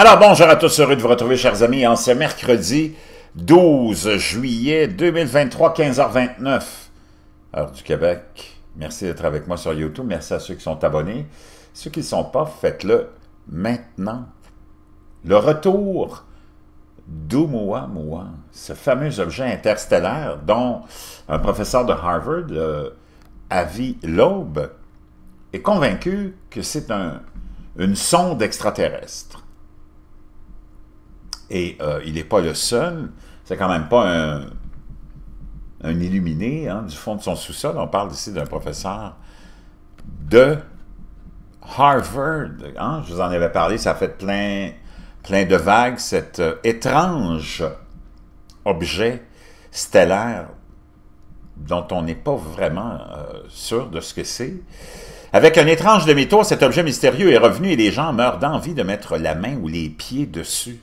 Alors bonjour à tous, heureux de vous retrouver chers amis en ce mercredi 12 juillet 2023, 15h29, heure du Québec. Merci d'être avec moi sur YouTube, merci à ceux qui sont abonnés. Ceux qui ne sont pas, faites-le maintenant. Le retour d'Oumuamua, ce fameux objet interstellaire dont un professeur de Harvard, euh, Avi Loeb, est convaincu que c'est un, une sonde extraterrestre et euh, il n'est pas le seul, c'est quand même pas un, illuminé hein, du fond de son sous-sol. On parle ici d'un professeur de Harvard. Hein. Je vous en avais parlé, ça fait plein, plein de vagues, cet euh, étrange objet stellaire dont on n'est pas vraiment euh, sûr de ce que c'est. Avec un étrange demi-tour, cet objet mystérieux est revenu et les gens meurent d'envie de mettre la main ou les pieds dessus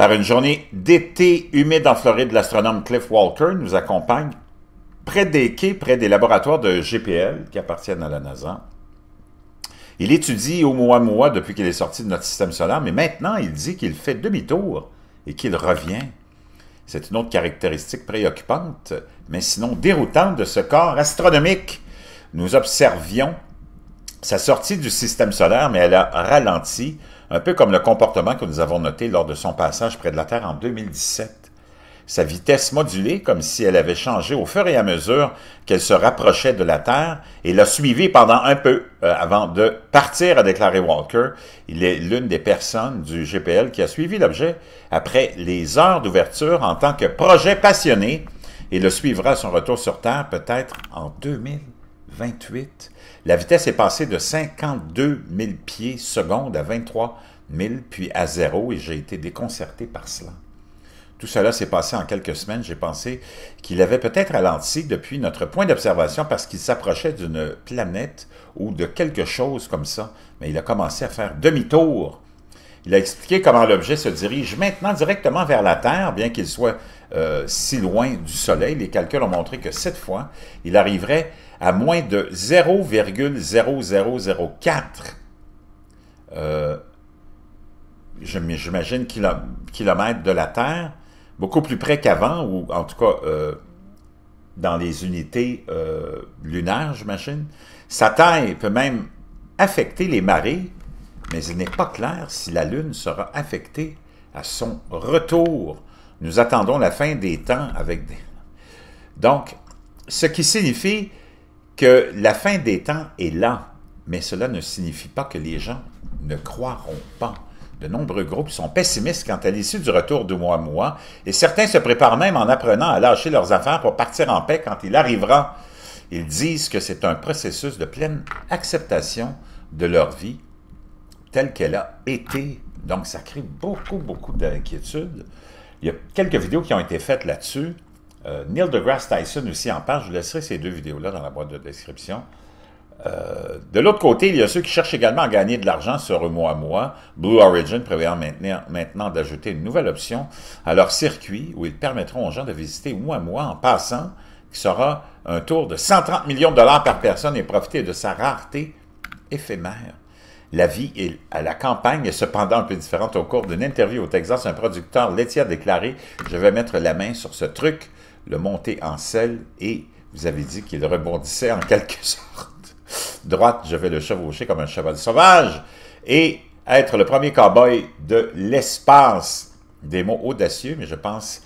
par une journée d'été humide en Floride, l'astronome Cliff Walker nous accompagne près des quais, près des laboratoires de GPL qui appartiennent à la NASA. Il étudie au Oumuamua depuis qu'il est sorti de notre système solaire, mais maintenant il dit qu'il fait demi-tour et qu'il revient. C'est une autre caractéristique préoccupante, mais sinon déroutante de ce corps astronomique. Nous observions sa sortie du système solaire, mais elle a ralenti, un peu comme le comportement que nous avons noté lors de son passage près de la Terre en 2017. Sa vitesse modulée, comme si elle avait changé au fur et à mesure qu'elle se rapprochait de la Terre, et l'a suivi pendant un peu euh, avant de partir, a déclaré Walker. Il est l'une des personnes du GPL qui a suivi l'objet après les heures d'ouverture en tant que projet passionné et le suivra à son retour sur Terre peut-être en 2028. La vitesse est passée de 52 000 pieds seconde à 23 000, puis à zéro, et j'ai été déconcerté par cela. Tout cela s'est passé en quelques semaines. J'ai pensé qu'il avait peut-être ralenti depuis notre point d'observation parce qu'il s'approchait d'une planète ou de quelque chose comme ça, mais il a commencé à faire demi-tour. Il a expliqué comment l'objet se dirige maintenant directement vers la Terre, bien qu'il soit euh, si loin du Soleil. Les calculs ont montré que cette fois, il arriverait à moins de 0,0004 euh, j'imagine, kilomètres de la Terre, beaucoup plus près qu'avant, ou en tout cas euh, dans les unités lunaires, j'imagine. Sa taille peut même affecter les marées, mais il n'est pas clair si la Lune sera affectée à son retour nous attendons la fin des temps avec des... Donc, ce qui signifie que la fin des temps est là, mais cela ne signifie pas que les gens ne croiront pas. De nombreux groupes sont pessimistes quant à l'issue du retour de Mois et certains se préparent même en apprenant à lâcher leurs affaires pour partir en paix quand il arrivera. Ils disent que c'est un processus de pleine acceptation de leur vie telle qu'elle a été. Donc, ça crée beaucoup, beaucoup d'inquiétude. Il y a quelques vidéos qui ont été faites là-dessus. Euh, Neil deGrasse Tyson aussi en parle. Je vous laisserai ces deux vidéos-là dans la boîte de description. Euh, de l'autre côté, il y a ceux qui cherchent également à gagner de l'argent sur mois à Blue Origin prévoit maintenant, d'ajouter une nouvelle option à leur circuit où ils permettront aux gens de visiter Moi en passant, qui sera un tour de 130 millions de dollars par personne et profiter de sa rareté éphémère. La vie à la campagne est cependant un peu différente. Au cours d'une interview au Texas, un producteur laitier a déclaré « Je vais mettre la main sur ce truc, le monter en selle et vous avez dit qu'il rebondissait en quelque sorte. Droite, je vais le chevaucher comme un cheval sauvage et être le premier cowboy de l'espace. » Des mots audacieux, mais je pense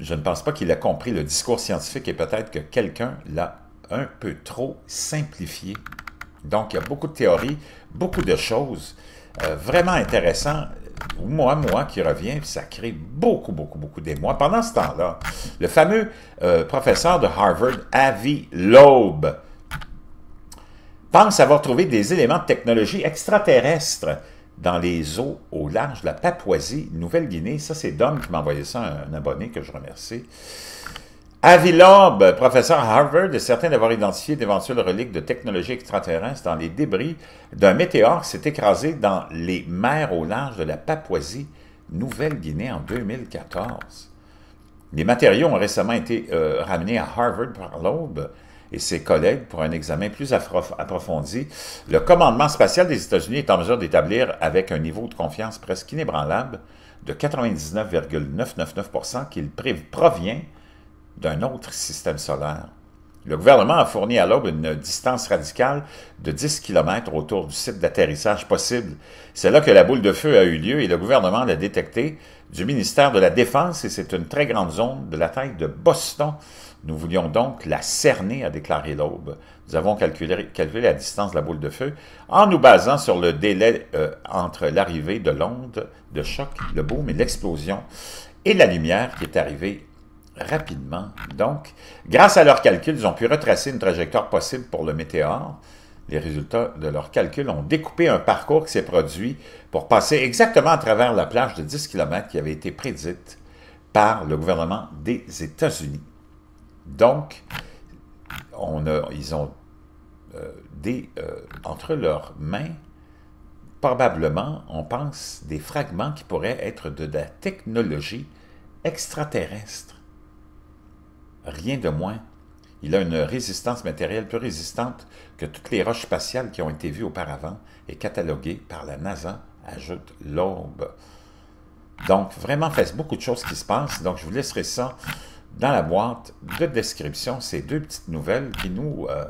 je ne pense pas qu'il a compris le discours scientifique et peut-être que quelqu'un l'a un peu trop simplifié. Donc, il y a beaucoup de théories, beaucoup de choses euh, vraiment intéressantes. Moi, moi qui reviens, ça crée beaucoup, beaucoup, beaucoup d'émoi. Pendant ce temps-là, le fameux euh, professeur de Harvard, Avi Loeb, pense avoir trouvé des éléments de technologie extraterrestre dans les eaux au large de la Papouasie-Nouvelle-Guinée. Ça, c'est Dom qui m'a envoyé ça, un abonné que je remercie. Avi Loeb, professeur à Harvard, est certain d'avoir identifié d'éventuelles reliques de technologies extraterrestres dans les débris d'un météore qui s'est écrasé dans les mers au large de la Papouasie-Nouvelle-Guinée en 2014. Les matériaux ont récemment été euh, ramenés à Harvard par Loeb et ses collègues pour un examen plus approfondi. Le commandement spatial des États-Unis est en mesure d'établir avec un niveau de confiance presque inébranlable de 99,999% qu'il provient d'un autre système solaire. Le gouvernement a fourni à l'aube une distance radicale de 10 km autour du site d'atterrissage possible. C'est là que la boule de feu a eu lieu et le gouvernement l'a détectée du ministère de la Défense et c'est une très grande zone de la taille de Boston. Nous voulions donc la cerner, a déclaré l'aube. Nous avons calculé, la distance de la boule de feu en nous basant sur le délai euh, entre l'arrivée de l'onde de choc, le boom et l'explosion et la lumière qui est arrivée rapidement. Donc, grâce à leurs calculs, ils ont pu retracer une trajectoire possible pour le météore. Les résultats de leurs calculs ont découpé un parcours qui s'est produit pour passer exactement à travers la plage de 10 km qui avait été prédite par le gouvernement des États-Unis. Donc, on a, ils ont euh, des, euh, entre leurs mains, probablement, on pense, des fragments qui pourraient être de la technologie extraterrestre rien de moins. Il a une résistance matérielle plus résistante que toutes les roches spatiales qui ont été vues auparavant et cataloguées par la NASA, ajoute l'aube. Donc, vraiment, il beaucoup de choses qui se passent. Donc, je vous laisserai ça dans la boîte de description. Ces deux petites nouvelles qui nous euh,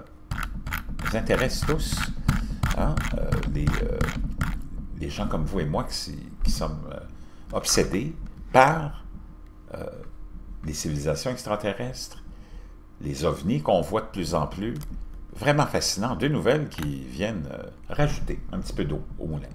intéressent tous, hein, euh, euh, les, gens comme vous et moi qui sommes obsédés par les civilisations extraterrestres, les ovnis qu'on voit de plus en plus. Vraiment fascinant. Deux nouvelles qui viennent euh, rajouter un petit peu d'eau au moulin.